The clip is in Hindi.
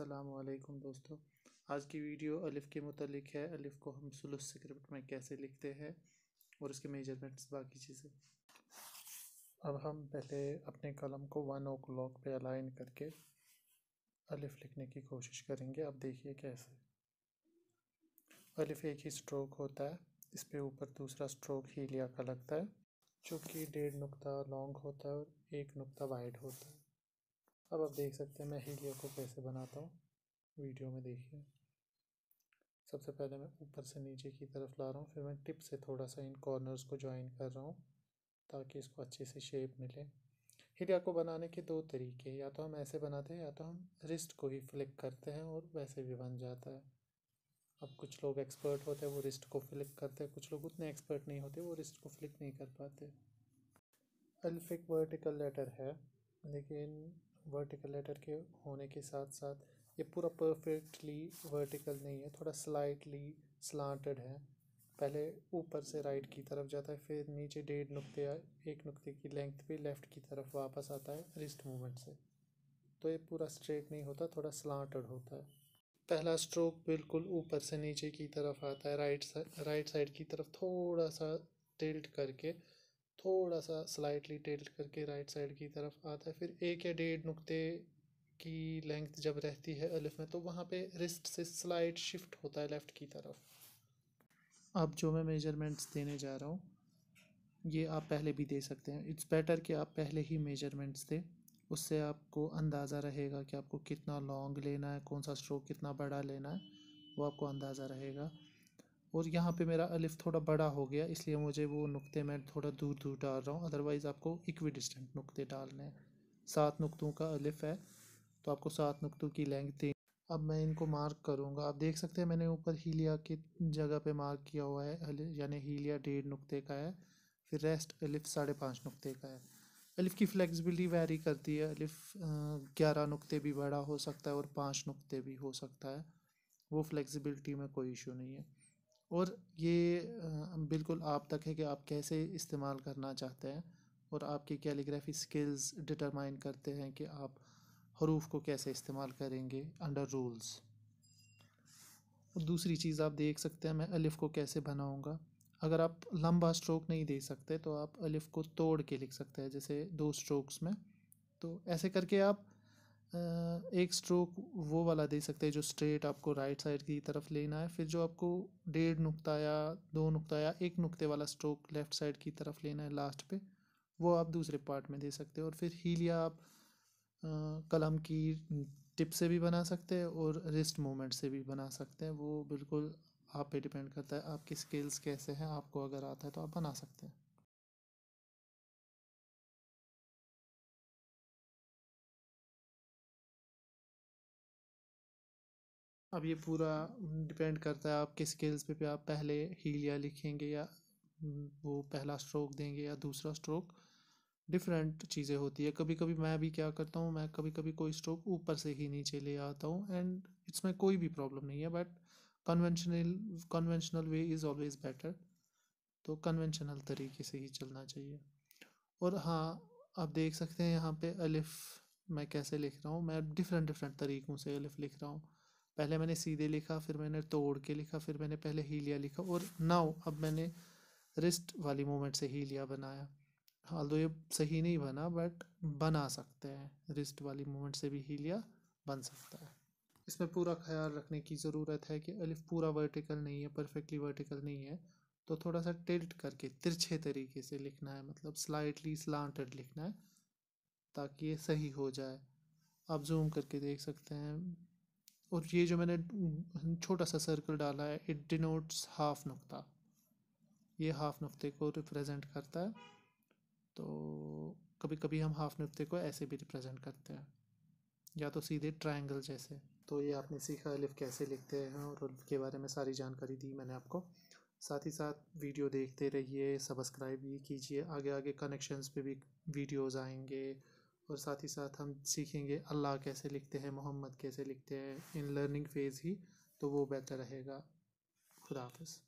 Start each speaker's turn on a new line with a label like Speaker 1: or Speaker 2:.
Speaker 1: असलकम दोस्तों आज की वीडियो अलिफ़ के मतलब है अलिफ़ को हम सुलस स्क्रिप्ट में कैसे लिखते हैं और इसके मेजरमेंट्स बाकी चीज़ें अब हम पहले अपने कलम को वन ओ क्लॉक पर अलाइन करके अलिफ़ लिखने की कोशिश करेंगे अब देखिए कैसे अलिफ़ एक ही स्ट्रोक होता है इस पर ऊपर दूसरा स्ट्रोक हीलिया का लगता है जो कि डेढ़ नुकता लॉन्ग होता है और एक नुकता वाइड होता है अब आप देख सकते हैं मैं हीलियो को कैसे बनाता हूँ वीडियो में देखिए सबसे पहले मैं ऊपर से नीचे की तरफ ला रहा हूँ फिर मैं टिप से थोड़ा सा इन कॉर्नर्स को ज्वाइन कर रहा हूँ ताकि इसको अच्छे से शेप मिले हीलिया को बनाने के दो तरीके या तो हम ऐसे बनाते हैं या तो हम रिस्ट को ही फ्लिक करते हैं और वैसे भी बन जाता है अब कुछ लोग एक्सपर्ट होते हैं वो रिस्ट को फ्लिक करते हैं कुछ लोग उतने एक्सपर्ट नहीं होते वो रिस्ट को फ्लिक नहीं कर पाते अल्फिक वर्टिकल लेटर है लेकिन वर्टिकल लेटर के होने के साथ साथ ये पूरा परफेक्टली वर्टिकल नहीं है थोड़ा स्लाइटली स्लांटेड है पहले ऊपर से राइट की तरफ जाता है फिर नीचे डेढ़ नुक्ते या एक नुक्ते की लेंथ पे लेफ़्ट की तरफ वापस आता है रिस्ट मूवमेंट से तो ये पूरा स्ट्रेट नहीं होता थोड़ा स्लांटेड होता है पहला स्ट्रोक बिल्कुल ऊपर से नीचे की तरफ आता है राइट साइड राइट साइड की तरफ थोड़ा सा टिल्ट करके थोड़ा सा स्लाइटली टेल्ट करके राइट साइड की तरफ आता है फिर एक या डेढ़ नुक्ते की लेंथ जब रहती है अलिफ में तो वहाँ पे रिस्ट से स्लाइड शिफ्ट होता है लेफ़्ट की तरफ अब जो मैं मेजरमेंट्स देने जा रहा हूँ ये आप पहले भी दे सकते हैं इट्स बेटर कि आप पहले ही मेजरमेंट्स दें उससे आपको अंदाज़ा रहेगा कि आपको कितना लॉन्ग लेना है कौन सा स्ट्रोक कितना बड़ा लेना है वो आपको अंदाज़ा रहेगा और यहाँ पे मेरा अलिफ थोड़ा बड़ा हो गया इसलिए मुझे वो नुक्ते मैं थोड़ा दूर दूर डाल रहा हूँ अदरवाइज़ आपको इक्वी डिस्टेंट नुकते डालने हैं सात नुक्तों का अलिफ है तो आपको सात नुक्तों की लेंथ दें अब मैं इनको मार्क करूँगा आप देख सकते हैं मैंने ऊपर हीलिया की जगह पे मार्क किया हुआ है यानी हीलिया डेढ़ नुक्ते का है फिर रेस्ट अलिफ साढ़े पाँच नुक्ते का है अलिफ की फ्लेक्सिबिलिटी वेरी करती है अलिफ ग्यारह नुक्ते भी बड़ा हो सकता है और पाँच नुक्ते भी हो सकता है वो फ्लेक्सिबिलिटी में कोई इशू नहीं है और ये बिल्कुल आप तक है कि आप कैसे इस्तेमाल करना चाहते हैं और आपकी कैलीग्राफी स्किल्स डिटरमाइन करते हैं कि आप हरूफ को कैसे इस्तेमाल करेंगे अंडर रूल्स दूसरी चीज़ आप देख सकते हैं मैं अलिफ़ को कैसे बनाऊंगा अगर आप लंबा स्ट्रोक नहीं दे सकते तो आप अलिफ़ को तोड़ के लिख सकते हैं जैसे दो स्ट्रोक्स में तो ऐसे करके आप एक स्ट्रोक वो वाला दे सकते हैं जो स्ट्रेट आपको राइट साइड की तरफ लेना है फिर जो आपको डेढ़ नुक्ता या दो नुक्ता या एक नुक्ते वाला स्ट्रोक लेफ़्ट साइड की तरफ लेना है लास्ट पे वो आप दूसरे पार्ट में दे सकते हैं और फिर हील या आप कलम की टिप से भी बना सकते हैं और रिस्ट मोमेंट से भी बना सकते हैं वो बिल्कुल आप पे डिपेंड करता है आपकी स्किल्स कैसे हैं आपको अगर आता है तो आप बना सकते हैं अब ये पूरा डिपेंड करता है आपके स्किल्स पे, भी आप पहले हील या लिखेंगे या वो पहला स्ट्रोक देंगे या दूसरा स्ट्रोक डिफरेंट चीज़ें होती है कभी कभी मैं भी क्या करता हूँ मैं कभी कभी कोई स्ट्रोक ऊपर से ही नीचे ले आता हूँ एंड में कोई भी प्रॉब्लम नहीं है but conventional conventional way is always better तो कन्वेंशनल तरीके से ही चलना चाहिए और हाँ आप देख सकते हैं यहाँ पे अलिफ़ मैं कैसे लिख रहा हूँ मैं डिफरेंट डिफरेंट तरीक़ों से अलिफ़ लिख रहा हूँ पहले मैंने सीधे लिखा फिर मैंने तोड़ के लिखा फिर मैंने पहले हीलिया लिखा और नाउ अब मैंने रिस्ट वाली मूवमेंट से हीलिया बनाया हाल तो ये सही नहीं बना बट बना सकते हैं रिस्ट वाली मूवमेंट से भी हीलिया बन सकता है इसमें पूरा ख्याल रखने की ज़रूरत है कि अलिफ पूरा वर्टिकल नहीं है परफेक्टली वर्टिकल नहीं है तो थोड़ा सा टिल्ट करके तिरछे तरीके से लिखना है मतलब स्लाइटली स्लांटेड लिखना है ताकि ये सही हो जाए आप जूम करके देख सकते हैं और ये जो मैंने छोटा सा सर्कल डाला है इट डिनोट्स हाफ नुक्ता ये हाफ नुक्ते को रिप्रेजेंट करता है तो कभी कभी हम हाफ नुक्ते को ऐसे भी रिप्रेजेंट करते हैं या तो सीधे ट्रायंगल जैसे तो ये आपने सीखा अलिफ कैसे लिखते हैं और अलिफ के बारे में सारी जानकारी दी मैंने आपको साथ ही साथ वीडियो देखते रहिए सब्सक्राइब भी कीजिए आगे आगे कनेक्शंस पे भी वीडियोस आएंगे और साथ ही साथ हम सीखेंगे अल्लाह कैसे लिखते हैं मोहम्मद कैसे लिखते हैं इन लर्निंग फेज़ ही तो वो बेहतर रहेगा खुदा हाफ़